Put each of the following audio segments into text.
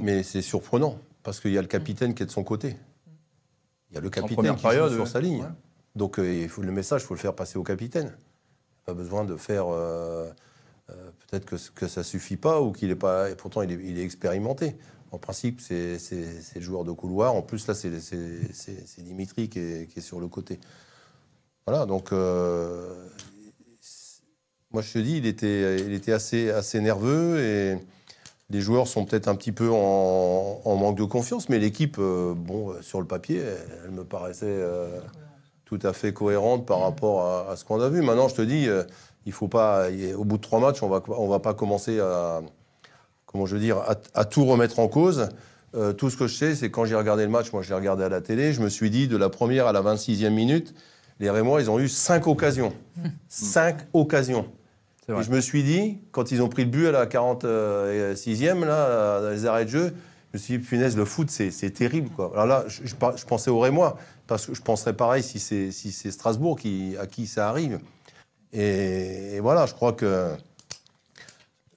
Mais c'est surprenant, parce qu'il y a le capitaine qui est de son côté. Il y a le capitaine qui période, sur euh, sa ligne. Donc euh, il faut, le message, il faut le faire passer au capitaine. Pas besoin de faire... Euh, peut-être que, que ça suffit pas, ou qu'il est pas... pourtant, il est, expérimenté. En principe, c'est le joueur de couloir. En plus, là, c'est Dimitri qui est, sur le côté. Voilà, donc... moi, je te dis, il était, assez, assez nerveux et les joueurs sont peut-être un petit peu en, manque de confiance, mais l'équipe, euh, bon, euh, sur le papier, elle, me paraissait euh, tout à fait cohérente par rapport à, ce qu'on a vu. Maintenant, je te dis, il faut pas, au bout de trois matchs, on va, va pas commencer à, comment je veux dire, à, tout remettre en cause. tout ce que je sais, c'est quand j'ai regardé le match, moi je l'ai regardé à la télé, je me suis dit de la première à la 26e minute, les Rémois, ils ont eu cinq occasions. Mmh. cinq occasions je me suis dit, quand ils ont pris le but à la 46e, là, dans les arrêts de jeu, je me suis dit, punaise, le foot, c'est terrible. Alors là, je, pensais au Rémois, parce que je penserais pareil si c'est Strasbourg qui, à qui ça arrive. Et, voilà, je crois que.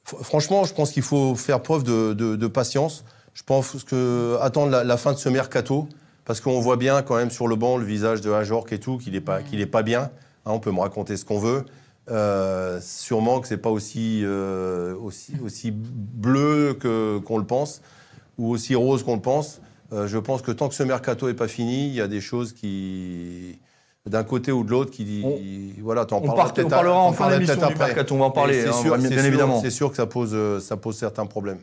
Franchement, je pense qu'il faut faire preuve de, patience. Je pense que attendre la, fin de ce mercato, parce qu'on voit bien quand même sur le banc le visage de Ajorc et tout, qu'il n'est pas, pas bien. Hein, on peut me raconter ce qu'on veut. Euh, sûrement que c'est pas aussi, euh, aussi, aussi bleu qu'on le pense ou aussi rose qu'on le pense. Euh, je pense que tant que ce mercato n'est pas fini, il y a des choses qui, d'un côté ou de l'autre, qui, on, voilà, on, être on parlera en fin d'émission du mercato, on va en parler, hein, bien, évidemment. C'est sûr que ça pose, ça pose certains problèmes.